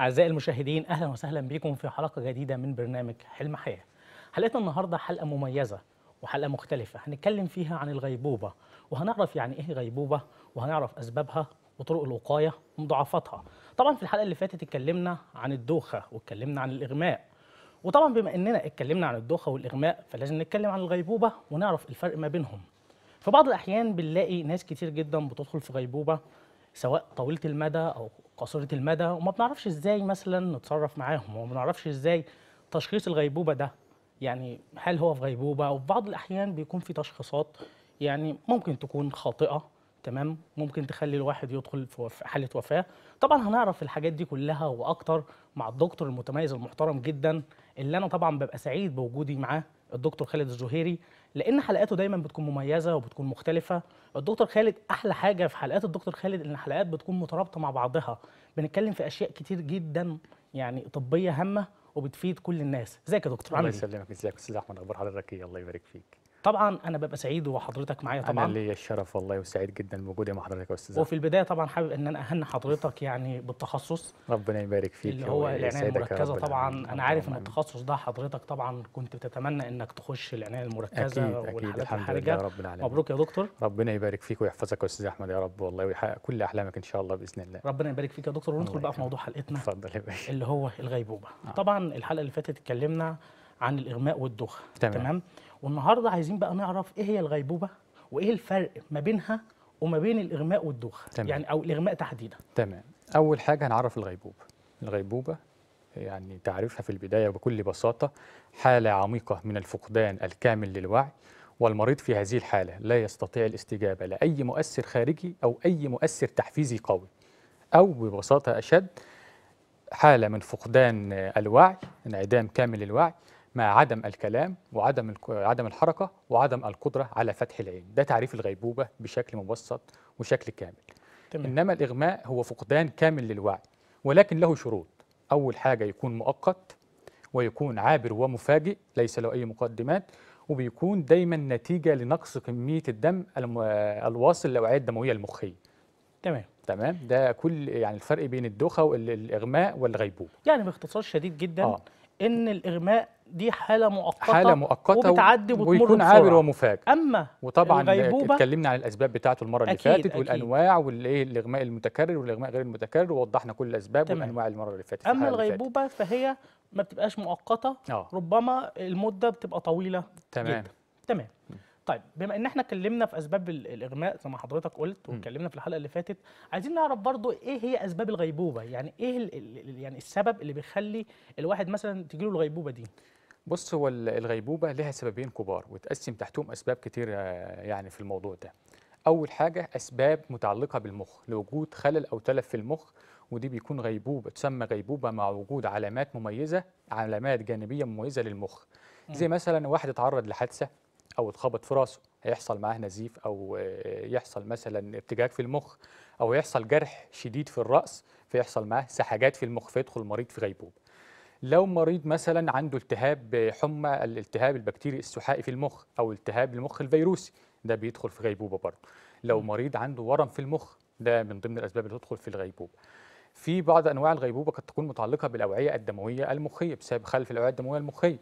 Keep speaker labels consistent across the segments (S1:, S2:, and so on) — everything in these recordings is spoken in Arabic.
S1: أعزائي المشاهدين أهلا وسهلا بكم في حلقة جديدة من برنامج حلم حياة حلقتنا النهاردة حلقة مميزة وحلقة مختلفة هنتكلم فيها عن الغيبوبة وهنعرف يعني إيه غيبوبة وهنعرف أسبابها وطرق الوقاية ومضاعفاتها طبعا في الحلقة اللي فاتت اتكلمنا عن الدوخة واتكلمنا عن الإغماء وطبعا بما اننا اتكلمنا عن الدوخه والاغماء فلازم نتكلم عن الغيبوبه ونعرف الفرق ما بينهم في بعض الاحيان بنلاقي ناس كتير جدا بتدخل في غيبوبه سواء طويله المدى او قصيره المدى وما بنعرفش ازاي مثلا نتصرف معاهم وما بنعرفش ازاي تشخيص الغيبوبه ده يعني هل هو في غيبوبه وفي بعض الاحيان بيكون في تشخيصات يعني ممكن تكون خاطئه تمام ممكن تخلي الواحد يدخل في حاله وفاه طبعا هنعرف الحاجات دي كلها واكتر مع الدكتور المتميز المحترم جدا اللي انا طبعا ببقى سعيد بوجودي معاه الدكتور خالد الزهيري لان حلقاته دايما بتكون مميزه وبتكون مختلفه الدكتور خالد احلى حاجه في حلقات الدكتور خالد ان الحلقات بتكون مترابطه مع بعضها بنتكلم في اشياء كتير جدا يعني طبيه هامه وبتفيد كل الناس ازيك يا دكتور الله إيه؟
S2: يسلمك ازيك استاذ احمد اخبار حضرتك ايه الله يبارك فيك
S1: طبعا انا ببقى سعيد وحضرتك معايا طبعا انا
S2: ليا الشرف والله وسعيد جدا بوجودي مع حضرتك يا استاذ وفي
S1: البدايه طبعا حابب ان انا اهني حضرتك يعني بالتخصص
S2: ربنا يبارك فيك اللي هو العنايه المركزه طبعا انا عارف ان
S1: التخصص ده حضرتك طبعا كنت تتمنى انك تخش العنايه المركزه أكيد والحالات الحمد لله رب العالمين
S2: مبروك يا دكتور ربنا يبارك فيك ويحفظك يا استاذ احمد يا رب والله ويحقق كل احلامك ان شاء الله باذن الله
S1: ربنا يبارك فيك يا دكتور وندخل بقى في موضوع حلقتنا اتفضل يا باشا اللي هو الغيبوبه آه. طبعا الحلقه اللي فاتت اتكلمنا عن الاغماء والدوخه تمام. تمام والنهارده عايزين بقى نعرف ايه هي الغيبوبه وايه الفرق ما بينها وما بين الاغماء والدوخه تمام. يعني او الاغماء تحديدا
S2: تمام اول حاجه هنعرف الغيبوبه الغيبوبه يعني تعريفها في البدايه بكل بساطه حاله عميقه من الفقدان الكامل للوعي والمريض في هذه الحاله لا يستطيع الاستجابه لاي مؤثر خارجي او اي مؤثر تحفيزي قوي او ببساطه اشد حاله من فقدان الوعي انعدام كامل الوعي مع عدم الكلام وعدم عدم الحركه وعدم القدره على فتح العين ده تعريف الغيبوبه بشكل مبسط وشكل كامل تمام. انما الاغماء هو فقدان كامل للوعي ولكن له شروط اول حاجه يكون مؤقت ويكون عابر ومفاجئ ليس له اي مقدمات وبيكون دايما نتيجه لنقص كميه الدم الواصل للاوعيه الدمويه المخيه تمام تمام ده كل يعني الفرق بين الدوخه والاغماء والغيبوبه يعني باختصار شديد جدا آه. ان الاغماء دي حاله مؤقته حاله مؤقته وبتعدي وبتمر ويكون عابر ومفاجئ اما وطبعا اتكلمنا عن الاسباب بتاعته المره اللي فاتت أكيد والانواع والايه الاغماء المتكرر والاغماء غير المتكرر ووضحنا كل الاسباب تمام. والانواع المره اللي فاتت اما الغيبوبه
S1: فهي ما بتبقاش مؤقته أوه. ربما المده بتبقى طويله تمام جدا. تمام طيب بما ان احنا اتكلمنا في اسباب الاغماء زي ما حضرتك قلت واتكلمنا في الحلقه اللي فاتت عايزين نعرف برضو ايه هي اسباب الغيبوبه يعني ايه يعني السبب اللي بيخلي الواحد مثلا تجيله الغيبوبه دي
S2: بص هو الغيبوبه لها سببين كبار وتقسم تحتهم اسباب كتير آه، يعني في الموضوع ده اول حاجه اسباب متعلقه بالمخ لوجود خلل او تلف في المخ ودي بيكون غيبوبه تسمى غيبوبه مع وجود علامات مميزه علامات جانبيه مميزه للمخ زي مثلا واحد اتعرض لحادثه او اتخبط في راسه هيحصل معاه نزيف او آه، يحصل مثلا ارتجاج في المخ او يحصل جرح شديد في الراس فيحصل معاه سحاجات في المخ فيدخل المريض في غيبوبه لو مريض مثلا عنده التهاب حمى الالتهاب البكتيري السحائي في المخ او التهاب المخ الفيروسي ده بيدخل في غيبوبه برضه لو مريض عنده ورم في المخ ده من ضمن الاسباب اللي تدخل في الغيبوبه في بعض انواع الغيبوبه قد تكون متعلقه بالاوعيه الدمويه المخيه بسبب خلل في الاوعيه الدمويه المخيه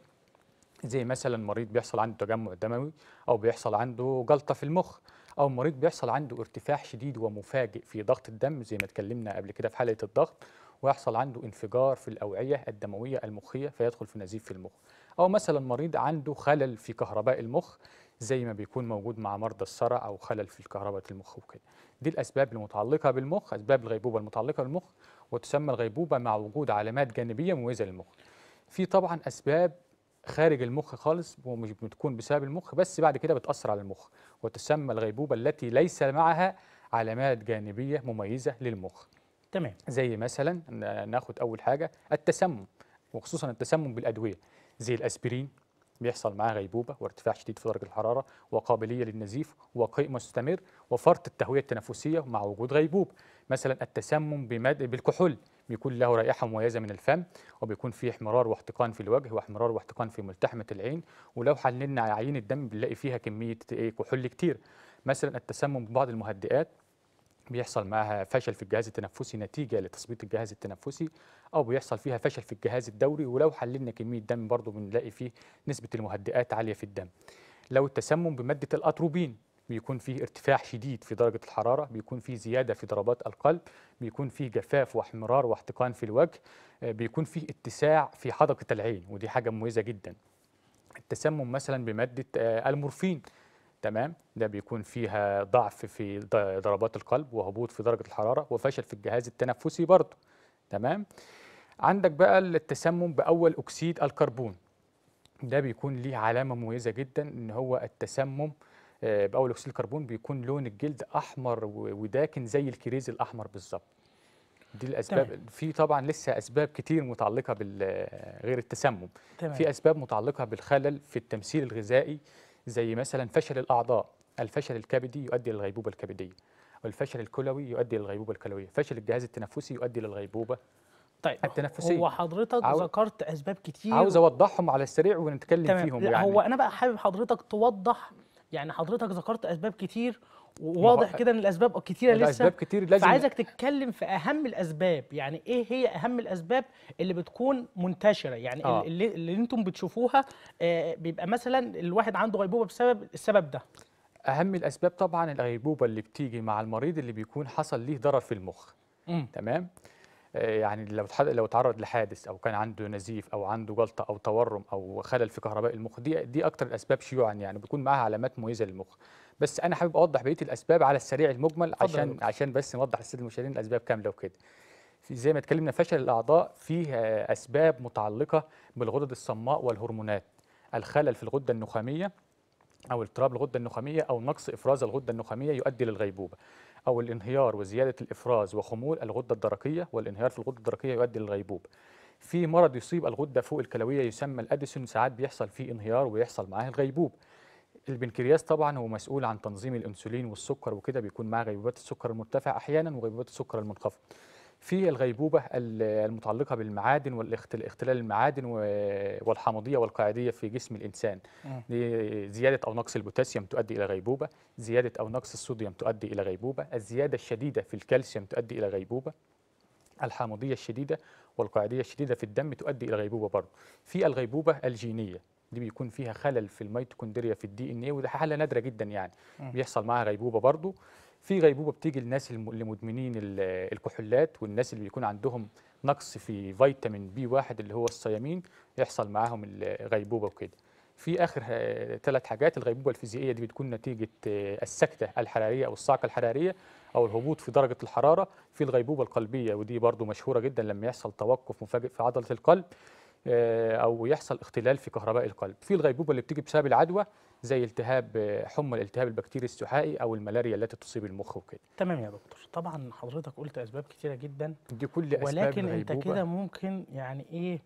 S2: زي مثلا مريض بيحصل عنده تجمع دموي او بيحصل عنده جلطه في المخ او مريض بيحصل عنده ارتفاع شديد ومفاجئ في ضغط الدم زي ما اتكلمنا قبل كده في حلقه الضغط ويحصل عنده انفجار في الاوعيه الدمويه المخيه فيدخل في نزيف في المخ او مثلا مريض عنده خلل في كهرباء المخ زي ما بيكون موجود مع مرضى الصرع او خلل في كهرباء المخ وكده دي الاسباب المتعلقه بالمخ اسباب الغيبوبه المتعلقه بالمخ وتسمى الغيبوبه مع وجود علامات جانبيه مميزه للمخ في طبعا اسباب خارج المخ خالص ومش بتكون بسبب المخ بس بعد كده بتأثر على المخ وتسمى الغيبوبة التي ليس معها علامات جانبية مميزة للمخ تمام زي مثلا ناخد أول حاجة التسمم وخصوصا التسمم بالأدوية زي الأسبرين بيحصل معاه غيبوبة وارتفاع شديد في درجة الحرارة وقابلية للنزيف وقيء مستمر وفرط التهوية التنفسية مع وجود غيبوب مثلا التسمم بالكحول بيكون له رائحه مميزه من الفم وبيكون فيه احمرار واحتقان في الوجه واحمرار واحتقان في ملتحمه العين ولو حللنا عين الدم بنلاقي فيها كميه ايه كحول كتير مثلا التسمم ببعض المهدئات بيحصل معها فشل في الجهاز التنفسي نتيجه لتثبيط الجهاز التنفسي او بيحصل فيها فشل في الجهاز الدوري ولو حللنا كميه دم برضو بنلاقي فيه نسبه المهدئات عاليه في الدم لو التسمم بماده الاتروبين بيكون فيه ارتفاع شديد في درجة الحرارة بيكون فيه زيادة في ضربات القلب بيكون فيه جفاف واحمرار واحتقان في الوجه آه، بيكون فيه اتساع في حدقة العين ودي حاجة مميزة جدا التسمم مثلا بمادة آه، المورفين تمام ده بيكون فيها ضعف في ضربات القلب وهبوط في درجة الحرارة وفشل في الجهاز التنفسي برضه تمام عندك بقى التسمم بأول أكسيد الكربون ده بيكون ليه علامة مميزة جدا إن هو التسمم آه، باول اكسيد الكربون بيكون لون الجلد احمر وداكن زي الكريز الاحمر بالظبط دي الاسباب تمام. في طبعا لسه اسباب كتير متعلقه بغير غير التسمم تمام. في اسباب متعلقه بالخلل في التمثيل الغذائي زي مثلا فشل الاعضاء الفشل الكبدي يؤدي للغيبوبه الكبديه والفشل الكلوي يؤدي للغيبوبه الكلويه فشل الجهاز التنفسي يؤدي للغيبوبه طيب التنفسي هو حضرتك عاو...
S1: ذكرت اسباب كتير عاوز
S2: اوضحهم على السريع ونتكلم تمام. فيهم يعني هو انا
S1: بقى حابب حضرتك توضح يعني حضرتك ذكرت اسباب كتير وواضح كده ان الاسباب كتيره لسه الاسباب كتير لازم فعايزك تتكلم في اهم الاسباب يعني ايه هي اهم الاسباب اللي بتكون منتشره يعني آه. اللي, اللي انتم بتشوفوها آه بيبقى
S2: مثلا الواحد عنده غيبوبه بسبب السبب ده اهم الاسباب طبعا الغيبوبه اللي بتيجي مع المريض اللي بيكون حصل ليه ضرر في المخ م. تمام يعني لو لو تعرض لحادث او كان عنده نزيف او عنده جلطه او تورم او خلل في كهرباء المخ دي دي اكتر الاسباب شيوعا يعني بيكون معاها علامات مميزه للمخ بس انا حابب اوضح بقيه الاسباب على السريع المجمل عشان عشان بس نوضح للساده المشاهدين الاسباب كامله وكده زي ما اتكلمنا فشل الاعضاء فيه آه، اسباب متعلقه بالغدد الصماء والهرمونات الخلل في الغده النخاميه او اضطراب الغده النخاميه او نقص افراز الغده النخاميه يؤدي للغيبوبه أو الانهيار وزيادة الإفراز وخمول الغدة الدرقية والانهيار في الغدة الدرقية يؤدي للغيبوبة في مرض يصيب الغدة فوق الكلوية يسمى الأديسون ساعات بيحصل فيه انهيار ويحصل معاه الغيبوب البنكرياس طبعا هو مسؤول عن تنظيم الانسولين والسكر وكده بيكون معاه غيبوبات السكر المرتفع احيانا وغيبوبات السكر المنخفض في الغيبوبة المتعلقة بالمعادن والاختلال المعادن والحمضية والقاعدية في جسم الإنسان زيادة أو نقص البوتاسيوم تؤدي إلى غيبوبة زيادة أو نقص الصوديوم تؤدي إلى غيبوبة الزيادة الشديدة في الكالسيوم تؤدي إلى غيبوبة الحمضية الشديدة والقاعدية الشديدة في الدم تؤدي إلى غيبوبة برضه في الغيبوبة الجينية دي بيكون فيها خلل في الميتوكوندريا في الدي ان ايه وده حاله نادره جدا يعني م. بيحصل معاها غيبوبه برضو في غيبوبه بتيجي للناس المدمنين الكحولات والناس اللي بيكون عندهم نقص في فيتامين بي واحد اللي هو الصيامين يحصل معاهم الغيبوبه وكده في اخر ثلاث آه، حاجات الغيبوبه الفيزيائيه دي بتكون نتيجه آه، السكته الحراريه او الصعقه الحراريه او الهبوط في درجه الحراره في الغيبوبه القلبيه ودي برضو مشهوره جدا لما يحصل توقف مفاجئ في عضله القلب آه، او يحصل اختلال في كهرباء القلب في الغيبوبه اللي بتيجي بسبب العدوى زي التهاب حمى الالتهاب البكتيري السحائي او الملاريا التي تصيب المخ وكده
S1: تمام يا دكتور طبعا حضرتك قلت اسباب كتيره جدا دي كل اسباب ولكن غيبوبة. انت كده ممكن يعني ايه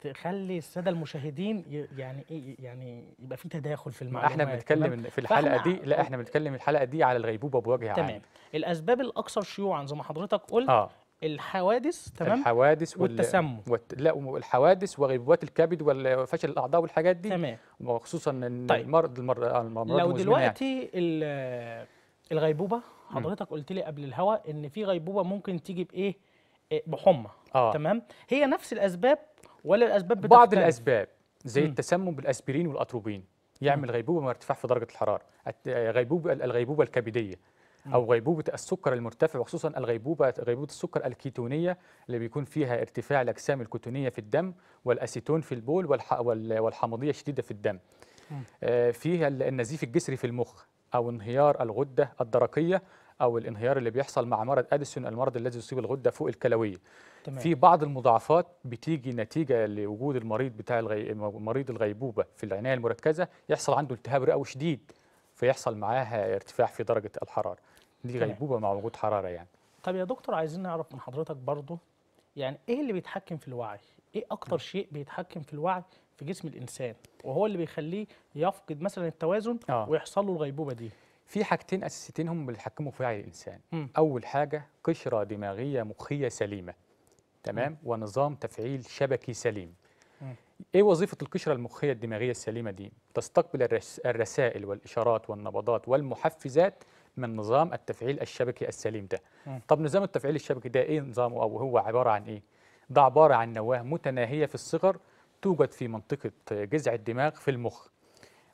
S1: تخلي الساده المشاهدين يعني ايه يعني يبقى في تداخل في المعلومات احنا بنتكلم في الحلقه دي لا احنا
S2: بنتكلم الحلقه دي على الغيبوبه بوجه عام تمام
S1: الاسباب الاكثر شيوعا زي ما حضرتك قلت آه. الحوادث تمام الحوادث والتسمم
S2: والت... لا الحوادث وغيبوبات الكبد وفشل الاعضاء والحاجات دي تمام وخصوصا طيب. المرض المر... آه، المرض لو يعني. دلوقتي
S1: يعني. الغيبوبه حضرتك قلت لي قبل الهواء ان في غيبوبه ممكن تيجي بايه آه، بحمى آه. تمام هي نفس الاسباب
S2: ولا الاسباب بتختلف بعض الاسباب زي مم. التسمم بالاسبرين والاتروبين يعمل غيبوبه مع ارتفاع في درجه الحراره الغيبوبه الغيبوبه الكبديه او غيبوبه السكر المرتفع وخصوصا الغيبوبه غيبوبه السكر الكيتونيه اللي بيكون فيها ارتفاع الاجسام الكيتونيه في الدم والاسيتون في البول والحمضيه الشديده في الدم آه، فيها النزيف الجسري في المخ او انهيار الغده الدرقيه او الانهيار اللي بيحصل مع مرض اديسون المرض الذي يصيب الغده فوق الكلويه تمام. في بعض المضاعفات بتيجي نتيجه لوجود المريض بتاع الغي... مريض الغيبوبه في العنايه المركزه يحصل عنده التهاب رئوي شديد فيحصل معاها ارتفاع في درجه الحراره دي غيبوبه مع وجود حراره يعني
S1: طب يا دكتور عايزين نعرف من حضرتك برضو يعني ايه اللي بيتحكم في الوعي ايه اكتر شيء بيتحكم في الوعي في جسم الانسان وهو اللي بيخليه
S2: يفقد مثلا التوازن آه. ويحصل له الغيبوبه دي في حاجتين اساسيتين هم اللي بيتحكموا في وعي الانسان م. اول حاجه قشره دماغيه مخيه سليمه تمام م. ونظام تفعيل شبكي سليم م. ايه وظيفه القشره المخيه الدماغيه السليمه دي تستقبل الرسائل والاشارات والنبضات والمحفزات من نظام التفعيل الشبكي السليم ده م. طب نظام التفعيل الشبكي ده ايه نظامه او هو عباره عن ايه ده عباره عن نواه متناهيه في الصغر توجد في منطقه جذع الدماغ في المخ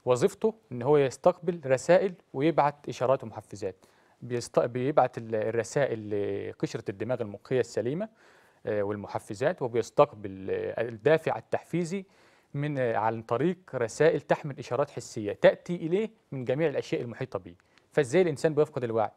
S2: وظيفته ان هو يستقبل رسائل ويبعت اشارات ومحفزات بيست... بيبعت الرسائل لقشره الدماغ المخيه السليمه آه، والمحفزات وبيستقبل آه، الدافع التحفيزي من آه، عن طريق رسائل تحمل إشارات حسية تأتي إليه من جميع الأشياء المحيطة به فإزاي الإنسان بيفقد الوعي؟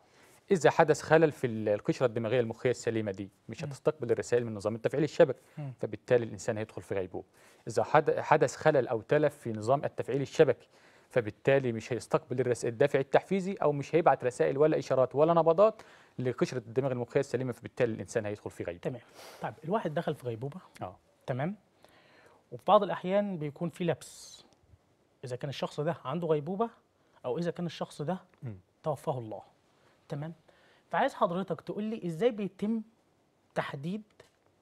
S2: إذا حدث خلل في القشرة الدماغية المخية السليمة دي مش هتستقبل الرسائل من نظام التفعيل الشبكي فبالتالي الإنسان هيدخل في غيبوبة إذا حدث خلل أو تلف في نظام التفعيل الشبكي فبالتالي مش هيستقبل الدافع التحفيزي او مش هيبعت رسائل ولا اشارات ولا نبضات لقشره الدماغ المخيه السليمه فبالتالي الانسان هيدخل في غيبوبه تمام
S1: طيب الواحد دخل في غيبوبه اه تمام وفي بعض الاحيان بيكون في لبس اذا كان الشخص ده عنده غيبوبه او اذا كان الشخص ده توفاه الله تمام فعايز حضرتك تقول لي ازاي بيتم تحديد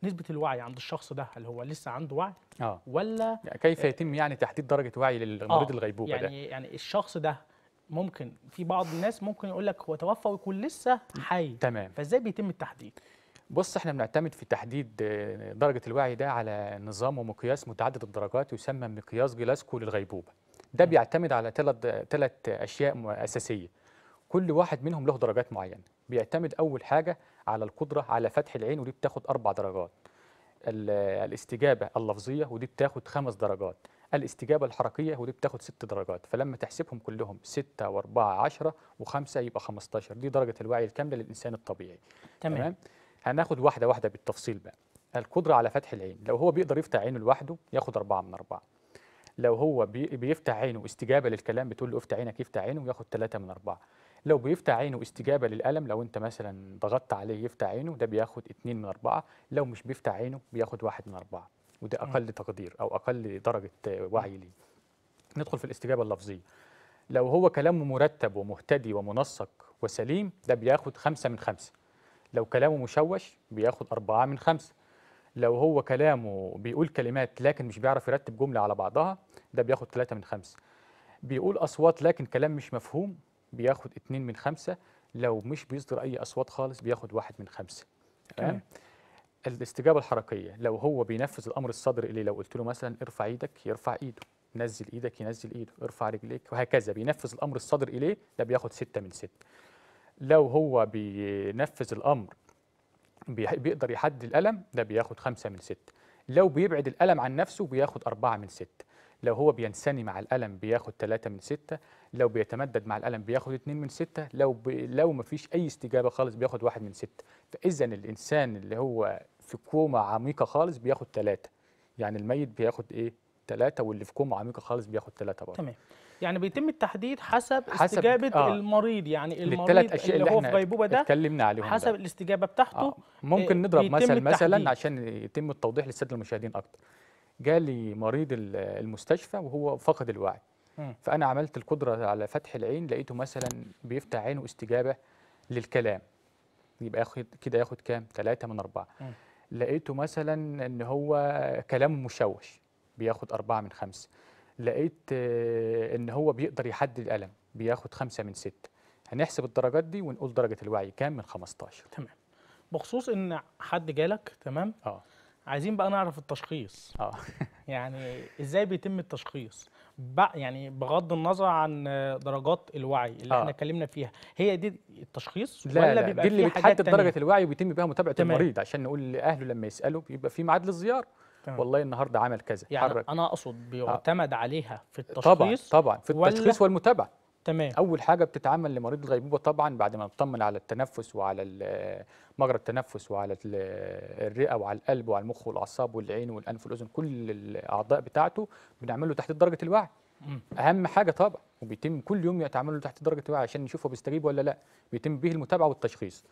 S1: نسبة الوعي عند الشخص ده هل هو لسه عنده وعي آه. ولا يعني كيف
S2: يتم يعني تحديد درجة وعي للمريض آه. الغيبوبة يعني ده
S1: يعني الشخص ده ممكن في بعض الناس ممكن يقول لك هو توفى ويكون
S2: لسه حي تمام فازاي بيتم التحديد بص احنا بنعتمد في تحديد آه، درجه الوعي ده على نظام ومقياس متعدد الدرجات يسمى مقياس جلاسكو للغيبوبه ده بيعتمد على ثلاث ثلاث اشياء اساسيه كل واحد منهم له درجات معينه بيعتمد اول حاجه على القدره على فتح العين ودي بتاخد اربع درجات الاستجابه اللفظيه ودي بتاخد خمس درجات الاستجابة الحركية ودي بتاخد ست درجات فلما تحسبهم كلهم ستة وأربعة عشرة وخمسة يبقى 15 دي درجة الوعي الكاملة للإنسان الطبيعي تمام, تمام؟ هناخد واحدة واحدة بالتفصيل بقى القدرة على فتح العين لو هو بيقدر يفتح عينه لوحده ياخد أربعة من أربعة لو هو بيفتح عينه استجابة للكلام بتقول له افتح عينك يفتح عينه ياخد ثلاثة من أربعة لو بيفتح عينه استجابة للألم لو أنت مثلا ضغطت عليه يفتح عينه ده بياخد اتنين من أربعة لو مش بيفتح عينه بياخد واحد من أربعة وده اقل تقدير او اقل درجه آه، وعي ليه ندخل في الاستجابه اللفظيه لو هو كلامه مرتب ومهتدي ومنسق وسليم ده بياخد خمسة من خمسة لو كلامه مشوش بياخد أربعة من خمسة لو هو كلامه بيقول كلمات لكن مش بيعرف يرتب جملة على بعضها ده بياخد ثلاثة من خمسة بيقول أصوات لكن كلام مش مفهوم بياخد اتنين من خمسة لو مش بيصدر أي أصوات خالص بياخد واحد من خمسة تمام الاستجابه الحركيه لو هو بينفذ الامر الصدري اللي لو قلت له مثلا ارفع ايدك يرفع ايده نزل ايدك ينزل ايده ارفع رجليك وهكذا بينفذ الامر الصدر اليه ده بياخد 6 من 6 لو هو بينفذ الامر بيقدر يحدد الالم ده بياخد 5 من 6 لو بيبعد الالم عن نفسه بياخد 4 من 6 لو هو بينسني مع الالم بياخد 3 من 6 لو بيتمدد مع الالم بياخد 2 من 6 لو ب... لو ما فيش اي استجابه خالص بياخد 1 من 6 فاذا الانسان اللي هو في كوما عميقه خالص بياخد ثلاثه يعني الميت بياخد ايه ثلاثه واللي في كوما عميقه خالص بياخد ثلاثه برضه تمام
S1: يعني بيتم التحديد حسب, حسب آه. استجابه آه المريض يعني المريض أشياء اللي, اللي هو في غيبوبه ده اتكلمنا عليهم حسب ده. الاستجابه بتاعته آه. ممكن آه، نضرب مثل مثلا
S2: عشان يتم التوضيح للساده المشاهدين اكتر جالي مريض المستشفى وهو فقد الوعي فانا عملت القدره على فتح العين لقيته مثلا بيفتح عينه استجابه للكلام يبقى ياخد كده ياخد كام؟ ثلاثة من أربعة. لقيته مثلا ان هو كلامه مشوش بياخد أربعة من خمسة لقيت آه، ان هو بيقدر يحدد الألم بياخد خمسة من ستة هنحسب الدرجات دي ونقول درجة الوعي كام من 15 تمام
S1: بخصوص ان حد جالك تمام اه عايزين بقى نعرف التشخيص اه يعني ازاي بيتم التشخيص يعني بغض النظر عن درجات الوعي اللي آه. احنا اتكلمنا فيها هي دي التشخيص
S2: لا ولا لا بيبقى دي اللي بتحدد درجه الوعي وبيتم بيها متابعه تمام. المريض عشان نقول لاهله لما يسالوا بيبقى في ميعاد للزياره تمام. والله النهارده عمل كذا يعني حرك. انا
S1: اقصد بيعتمد آه. عليها في التشخيص
S2: طبعا طبعا في التشخيص والمتابعه تمام اول حاجه بتتعمل لمريض الغيبوبه طبعا بعد ما نطمن على التنفس وعلى آه، مجرى التنفس وعلى آه، الرئه وعلى القلب وعلى المخ والاعصاب والعين والانف والاذن كل الاعضاء بتاعته بنعمل له درجه الوعي اهم حاجه طبعا وبيتم كل يوم يتعمل له تحت درجه الوعي عشان نشوف هو بيستجيب ولا لا بيتم به المتابعه والتشخيص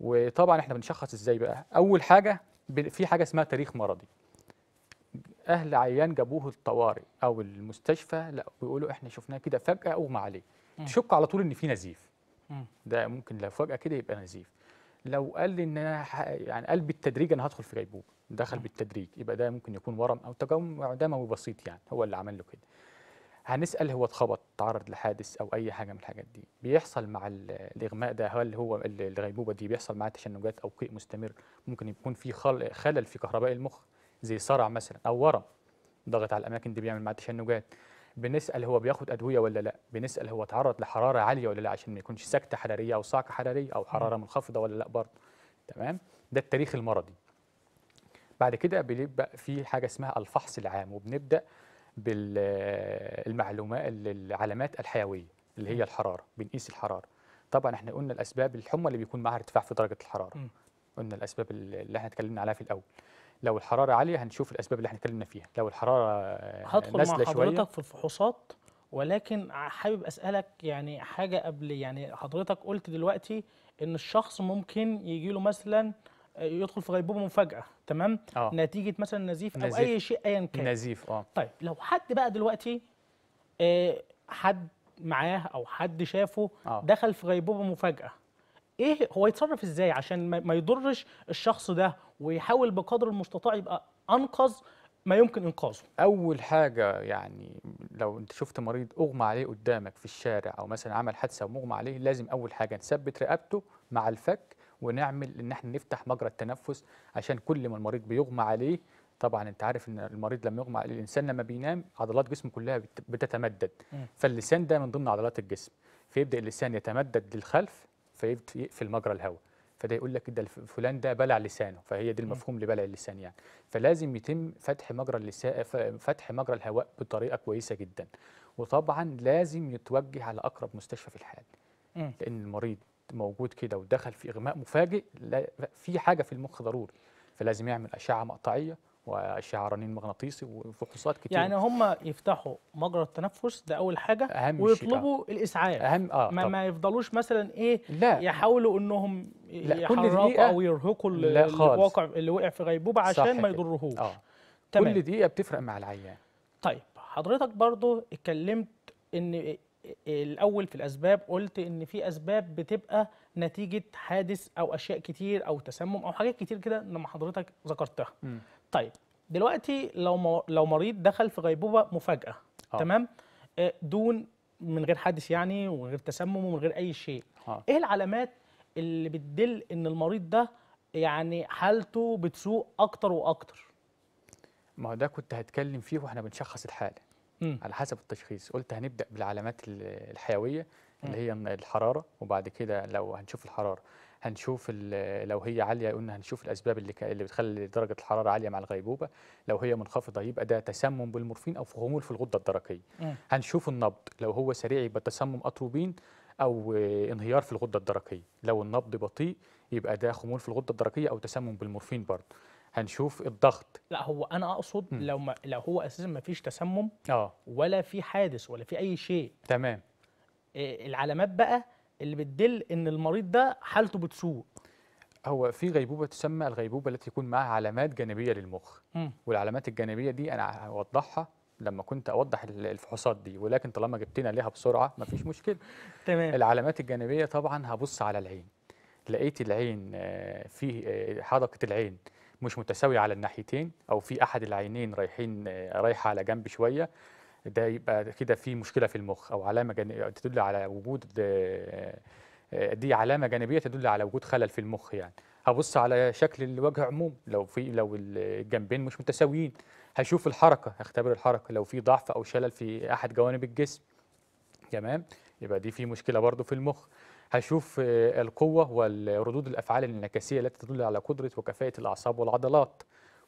S2: وطبعا احنا بنشخص ازاي بقى اول حاجه في حاجه اسمها تاريخ مرضي اهل عيان جابوه الطوارئ او المستشفى لا بيقولوا احنا شفناه كده فجاه اغمى عليه تشك على طول ان في نزيف ده ممكن لو فجاه كده يبقى نزيف لو قال لي ان انا يعني قال بالتدريج انا هدخل في غيبوبه دخل بالتدريج يبقى ده ممكن يكون ورم او تجمع دموي بسيط يعني هو اللي عمل له كده هنسال هو اتخبط تعرض لحادث او اي حاجه من الحاجات دي بيحصل مع الاغماء ده هل هو الغيبوبه دي بيحصل معاه تشنجات او قيء مستمر ممكن يكون في خلل في كهرباء المخ زي صرع مثلا او ورم ضغط على الاماكن دي بيعمل معاه تشنجات بنسال هو بياخد ادويه ولا لا بنسال هو اتعرض لحراره عاليه ولا لا عشان ما يكونش سكته حراريه او صعقه حراريه او حراره منخفضه ولا لا برضه تمام ده التاريخ المرضي بعد كده بيبقى في حاجه اسمها الفحص العام وبنبدا بالمعلومات العلامات الحيويه اللي هي الحراره بنقيس الحراره طبعا احنا قلنا الاسباب الحمى اللي بيكون معاها ارتفاع في درجه الحراره قلنا الاسباب اللي احنا اتكلمنا عليها في الاول لو الحراره عاليه هنشوف الاسباب اللي احنا اتكلمنا فيها لو الحراره آه، هدخل نازله مع حضرتك
S1: في الفحوصات ولكن حابب اسالك يعني حاجه قبل يعني حضرتك قلت دلوقتي ان الشخص ممكن يجي له مثلا آه، يدخل في غيبوبه مفاجاه تمام آه. نتيجه مثلا نزيف, نزيف او اي شيء ايا كان نزيف اه طيب لو حد بقى دلوقتي آه، حد معاه او حد شافه آه. دخل في غيبوبه مفاجاه ايه هو يتصرف ازاي عشان ما يضرش الشخص ده ويحاول بقدر المستطاع يبقى
S2: انقذ ما يمكن انقاذه اول حاجه يعني لو انت شفت مريض اغمى عليه قدامك في الشارع او مثلا عمل حادثه ومغمى عليه لازم اول حاجه نثبت رقبته مع الفك ونعمل ان احنا نفتح مجرى التنفس عشان كل ما المريض بيغمى عليه طبعا انت عارف ان المريض لما يغمى عليه الانسان لما بينام عضلات جسمه كلها بتتمدد فاللسان ده من ضمن عضلات الجسم فيبدا اللسان يتمدد للخلف فيقفل مجرى الهواء فده يقول لك ده فلان ده بلع لسانه فهي دي المفهوم لبلع اللسان يعني فلازم يتم فتح مجرى اللسان فتح مجرى الهواء بطريقه كويسه جدا وطبعا لازم يتوجه على اقرب مستشفى في الحال لان المريض موجود كده ودخل في اغماء مفاجئ لا في حاجه في المخ ضروري فلازم يعمل اشعه مقطعيه رنين مغناطيسي وفحوصات كتير يعني
S1: هم يفتحوا مجرى التنفس ده اول حاجه أهم ويطلبوا
S2: آه. الاسعاف اهم اه ما,
S1: ما يفضلوش مثلا ايه لا. يحاولوا
S2: انهم لا. يحركوا او يرهقوا الواقع اللي وقع في غيبوبه عشان ما يضرهوش آه. تمام. كل دقيقه بتفرق مع العيان
S1: طيب حضرتك برضو اتكلمت ان الاول في الاسباب قلت ان في اسباب بتبقى نتيجه حادث او اشياء كتير او تسمم او حاجات كتير كده لما حضرتك ذكرتها م. طيب دلوقتي لو لو مريض دخل في غيبوبه مفاجاه أوه. تمام آه، دون من غير حادث يعني ومن غير تسمم ومن غير اي شيء أوه. ايه العلامات
S2: اللي بتدل
S1: ان المريض ده يعني حالته بتسوء اكتر واكتر
S2: ما هو ده كنت هتكلم فيه واحنا بنشخص الحاله م. على حسب التشخيص قلت هنبدا بالعلامات الحيويه اللي هي الحراره وبعد كده لو هنشوف الحراره هنشوف لو هي عاليه قلنا هنشوف الاسباب اللي اللي بتخلي درجه الحراره عاليه مع الغيبوبه لو هي منخفضه يبقى ده تسمم بالمورفين او خمول في الغده الدرقيه هنشوف النبض لو هو سريع يبقى تسمم اتروبين او انهيار في الغده الدرقيه لو النبض بطيء يبقى ده خمول في الغده الدرقيه او تسمم بالمورفين برضه هنشوف الضغط
S1: لا هو انا اقصد لو ما لو هو اساسا ما فيش تسمم اه ولا في حادث
S2: ولا في اي شيء تمام آه، العلامات بقى اللي بتدل ان المريض ده حالته بتسوء هو في غيبوبه تسمى الغيبوبه التي يكون معها علامات جانبيه للمخ م. والعلامات الجانبيه دي انا هوضحها لما كنت اوضح الفحوصات دي ولكن طالما جبتنا ليها بسرعه مفيش مشكله تمام العلامات الجانبيه طبعا هبص على العين لقيت العين آه، في آه، حدقه العين مش متساويه على الناحيتين او في احد العينين رايحين رايحه على جنب شويه ده يبقى كده في مشكله في المخ او علامه جانبيه تدل على وجود دي علامه جانبيه تدل على وجود خلل في المخ يعني هبص على شكل الوجه عموم لو في لو الجنبين مش متساويين هشوف الحركه هختبر الحركه لو في ضعف او شلل في احد جوانب الجسم تمام يبقى دي في مشكله برضو في المخ هشوف القوه والردود الافعال الانعكاسيه التي تدل على قدره وكفاءه الاعصاب والعضلات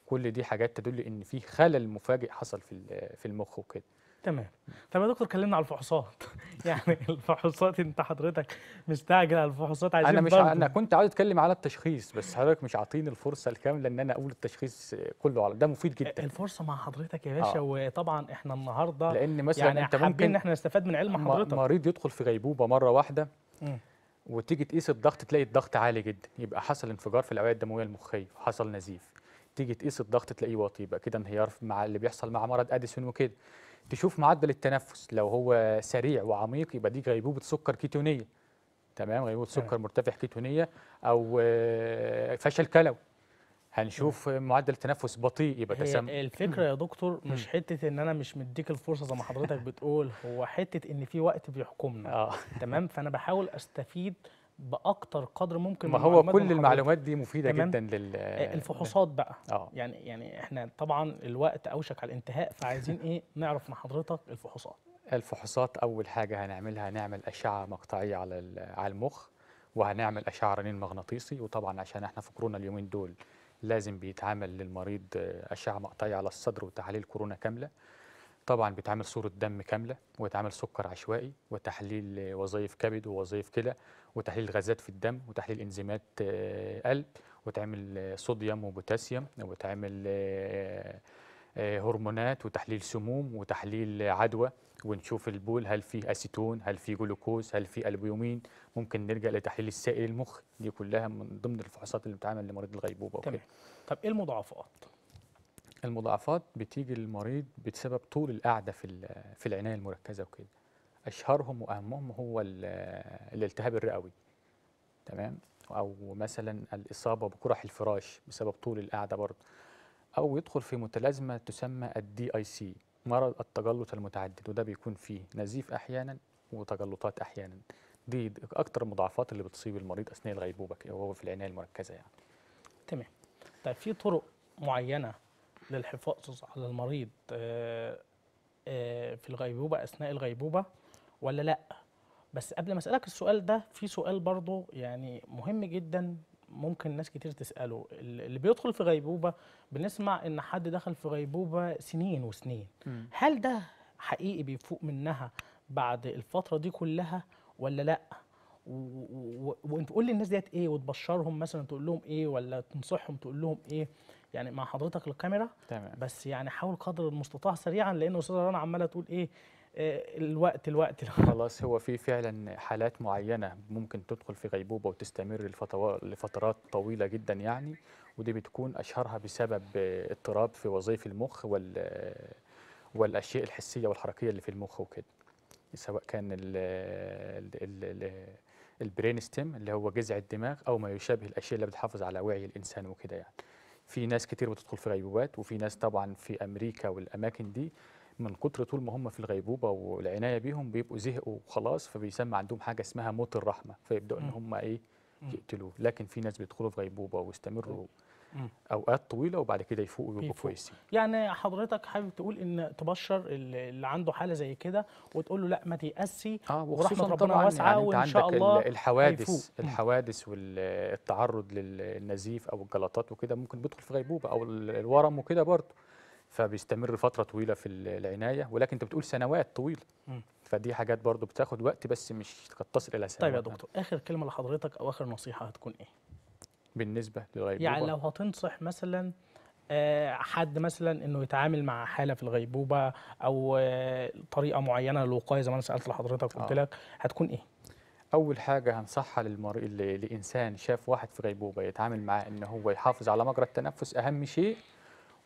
S2: كل دي حاجات تدل ان في خلل مفاجئ حصل في في المخ وكده تمام طب يا دكتور
S1: كلمنا على الفحوصات يعني الفحوصات انت حضرتك مستعجل على الفحوصات عايزين انا مش ع... انا
S2: كنت عايز اتكلم على التشخيص بس حضرتك مش عاطيني الفرصه الكامله ان انا اقول التشخيص كله على ده مفيد آه، جدا الفرصه
S1: مع حضرتك يا باشا آه. وطبعا احنا النهارده لان مثلا يعني انت ممكن ان احنا نستفاد من علم حضرتك
S2: مريض يدخل في غيبوبه مره واحده م. وتيجي تقيس الضغط تلاقي الضغط عالي جدا يبقى حصل انفجار في الاوعيه الدمويه المخيه حصل نزيف تيجي تقيس الضغط تلاقيه واطي يبقى كده انهيار مع اللي بيحصل مع مرض اديسون وكده تشوف معدل التنفس لو هو سريع وعميق يبقى دي غيبوبه سكر كيتونيه تمام غيبوبه سكر مرتفع كيتونيه او آه، فشل كلوي هنشوف معدل التنفس بطيء يبقى تسم الفكره
S1: يا دكتور مش حته ان انا مش مديك الفرصه زي ما حضرتك بتقول هو حته ان في وقت بيحكمنا آه. تمام فانا بحاول استفيد باكتر قدر ممكن ما هو كل المعلومات دي مفيده تمام؟ جدا لل آه، الفحوصات بقى آه. يعني يعني احنا طبعا الوقت اوشك على الانتهاء فعايزين ايه نعرف من حضرتك الفحوصات
S2: الفحوصات اول حاجه هنعملها هنعمل اشعه مقطعيه على على المخ وهنعمل اشعه رنين مغناطيسي وطبعا عشان احنا في كورونا اليومين دول لازم بيتعمل للمريض اشعه مقطعيه على الصدر وتحاليل كورونا كامله طبعا بيتعمل صوره دم كامله ويتعمل سكر عشوائي وتحليل وظائف كبد ووظائف كلى وتحليل غازات في الدم وتحليل انزيمات آه، قلب وتعمل صوديوم وبوتاسيوم وتعمل آه، آه، هرمونات وتحليل سموم وتحليل عدوى ونشوف البول هل فيه اسيتون هل فيه جلوكوز هل فيه البيومين ممكن نلجا لتحليل السائل المخ دي كلها من ضمن الفحوصات اللي بتعمل لمريض الغيبوبه تمام طب ايه المضاعفات المضاعفات بتيجي للمريض بسبب طول القعده في في العنايه المركزه وكده اشهرهم واهمهم هو الالتهاب الرئوي تمام او مثلا الاصابه بقرح الفراش بسبب طول القعده برضه او يدخل في متلازمه تسمى الدي اي سي مرض التجلط المتعدد وده بيكون فيه نزيف احيانا وتجلطات احيانا دي اكتر المضاعفات اللي بتصيب المريض اثناء الغيبوبه وهو في العنايه المركزه يعني
S1: تمام طيب في طرق معينه للحفاظ على المريض آه، آه، في الغيبوبه اثناء الغيبوبه ولا لا بس قبل ما اسالك السؤال ده في سؤال برضه يعني مهم جدا ممكن ناس كتير تساله اللي بيدخل في غيبوبه بنسمع ان حد دخل في غيبوبه سنين وسنين هل ده حقيقي بيفوق منها بعد الفتره دي كلها ولا لا وانت تقول للناس ديت ايه وتبشرهم مثلا تقول لهم ايه ولا تنصحهم تقول لهم ايه يعني مع حضرتك للكاميرا تمام بس يعني حاول قدر المستطاع سريعا لان استاذه رنا عماله تقول ايه آه،
S2: الوقت الوقت خلاص هو في فعلا حالات معينه ممكن تدخل في غيبوبه وتستمر لفترات طويله جدا يعني ودي بتكون اشهرها بسبب اضطراب في وظائف المخ وال والاشياء الحسيه والحركيه اللي في المخ وكده سواء كان ال ال ال البرين ستيم اللي هو جذع الدماغ او ما يشابه الاشياء اللي بتحافظ على وعي الانسان وكده يعني في ناس كتير بتدخل في غيبوبات وفي ناس طبعا في امريكا والاماكن دي من كتر طول ما هم في الغيبوبه والعنايه بيهم بيبقوا زهقوا وخلاص فبيسمى عندهم حاجه اسمها موت الرحمه فيبداوا ان هم ايه يقتلوه لكن في ناس بيدخلوا في غيبوبه ويستمروا طيب. اوقات طويله وبعد كده يفوقوا ويبقوا كويسين
S1: يعني حضرتك حابب تقول ان تبشر اللي عنده حاله زي كده وتقول له لا ما تيأسي اه ورحمه ربنا واسعه يعني وان شاء الله الحوادث هيفوق.
S2: الحوادث والتعرض للنزيف او الجلطات وكده ممكن بيدخل في غيبوبه او الورم وكده برضه فبيستمر فتره طويله في العنايه ولكن انت بتقول سنوات طويله فدي حاجات برضه بتاخد وقت بس مش تصل الى سنوات طيب يا دكتور
S1: اخر كلمه لحضرتك او اخر نصيحه
S2: هتكون ايه بالنسبه للغيبوبه يعني لو
S1: هتنصح مثلا آه، حد مثلا انه يتعامل مع حاله في الغيبوبه او آه، طريقه معينه للوقايه زي ما انا سالت لحضرتك قلت آه. لك هتكون ايه؟
S2: اول حاجه هنصحها للمر... لانسان شاف واحد في غيبوبه يتعامل معاه ان هو يحافظ على مجرى التنفس اهم شيء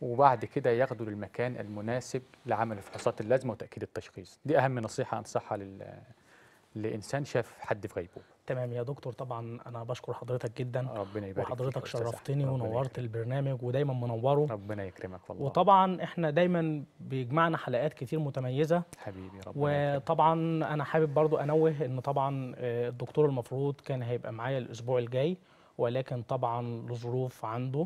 S2: وبعد كده ياخده للمكان المناسب لعمل فحوصات اللازمه وتاكيد التشخيص دي اهم نصيحه انصحها لل... لانسان شاف حد في غيبوبة
S1: تمام يا دكتور طبعا انا بشكر حضرتك جدا ربنا يبارك وحضرتك شرفتني ونورت البرنامج ودايما منوره ربنا يكرمك والله وطبعا احنا دايما بيجمعنا حلقات كتير متميزه حبيبي ربنا وطبعا انا حابب برضو انوه ان طبعا آه، الدكتور المفروض كان هيبقى معايا الاسبوع الجاي ولكن طبعا لظروف عنده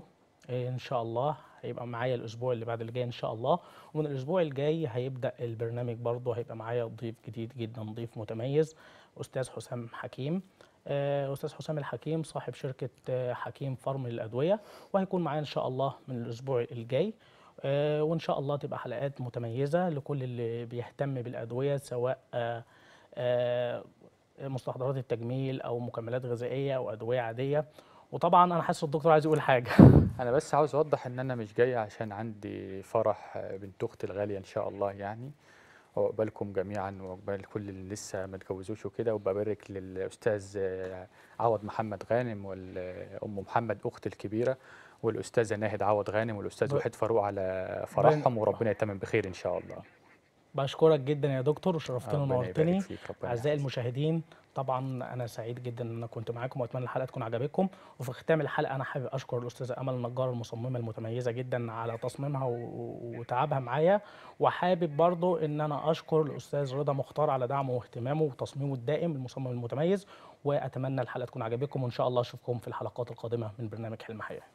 S1: آه، ان شاء الله هيبقى معايا الاسبوع اللي بعد اللي جاي ان شاء الله ومن الاسبوع الجاي هيبدا البرنامج برضه هيبقى معايا ضيف جديد جدا ضيف متميز استاذ حسام حكيم آه، استاذ حسام الحكيم صاحب شركه آه، حكيم فارم للادويه وهيكون معايا ان شاء الله من الاسبوع الجاي آه، وان شاء الله تبقى حلقات متميزه لكل اللي بيهتم بالادويه سواء مستحضرات التجميل او مكملات غذائيه او ادويه
S2: عاديه وطبعا انا حاسس الدكتور عايز يقول حاجه انا بس عاوز اوضح ان انا مش جاي عشان عندي فرح بنت اختي الغاليه ان شاء الله يعني واقبلكم جميعا واقبل كل اللي لسه ما اتجوزوش وكده وببارك للاستاذ عوض محمد غانم والام محمد اختي الكبيره والاستاذه ناهد عوض غانم والاستاذ وحيد فاروق على فرحهم وربنا يتمم بخير ان شاء الله
S1: بشكرك جدا يا دكتور وشرفتنا ونورتني اعزائي المشاهدين طبعا انا سعيد جدا ان انا كنت معاكم واتمنى الحلقه تكون عجبتكم وفي ختام الحلقه انا حابب اشكر الاستاذه امل النجار المصممه المتميزه جدا على تصميمها وتعبها معايا وحابب برضو ان انا اشكر الاستاذ رضا مختار على دعمه واهتمامه وتصميمه الدائم المصمم المتميز واتمنى الحلقه تكون عجبتكم وان شاء الله اشوفكم في الحلقات القادمه من برنامج حلم حياه